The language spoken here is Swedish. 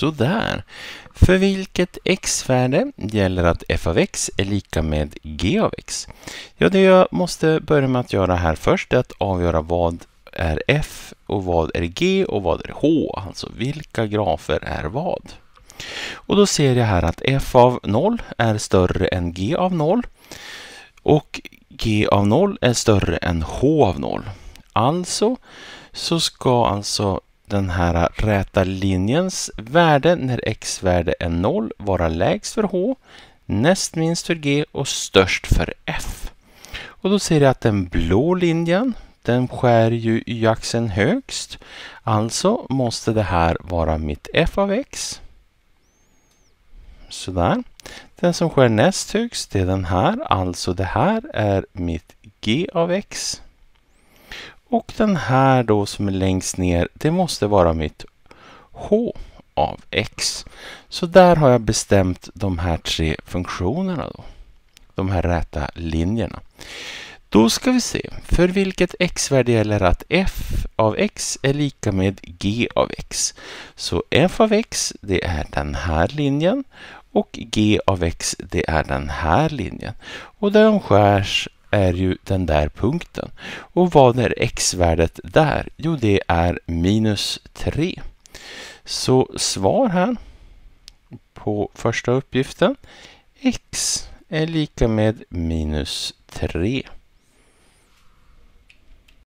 Sådär. För vilket x-värde gäller att f av x är lika med g av x? Ja, det jag måste börja med att göra här först är att avgöra vad är f och vad är g och vad är h? Alltså vilka grafer är vad? Och då ser jag här att f av 0 är större än g av 0 och g av 0 är större än h av 0. Alltså så ska alltså den här räta linjens värde när x-värde är 0 vara lägst för h, näst minst för g och störst för f. Och då ser jag att den blå linjen, den skär ju y-axeln högst. Alltså måste det här vara mitt f av x. Sådär. Den som skär näst högst är den här, alltså det här är mitt g av x. Och den här då som är längst ner, det måste vara mitt h av x. Så där har jag bestämt de här tre funktionerna. då. De här räta linjerna. Då ska vi se, för vilket x-värde gäller att f av x är lika med g av x. Så f av x, det är den här linjen och g av x, det är den här linjen. Och den skärs är ju den där punkten. Och vad är x-värdet där? Jo, det är minus 3. Så svar här på första uppgiften. x är lika med minus 3.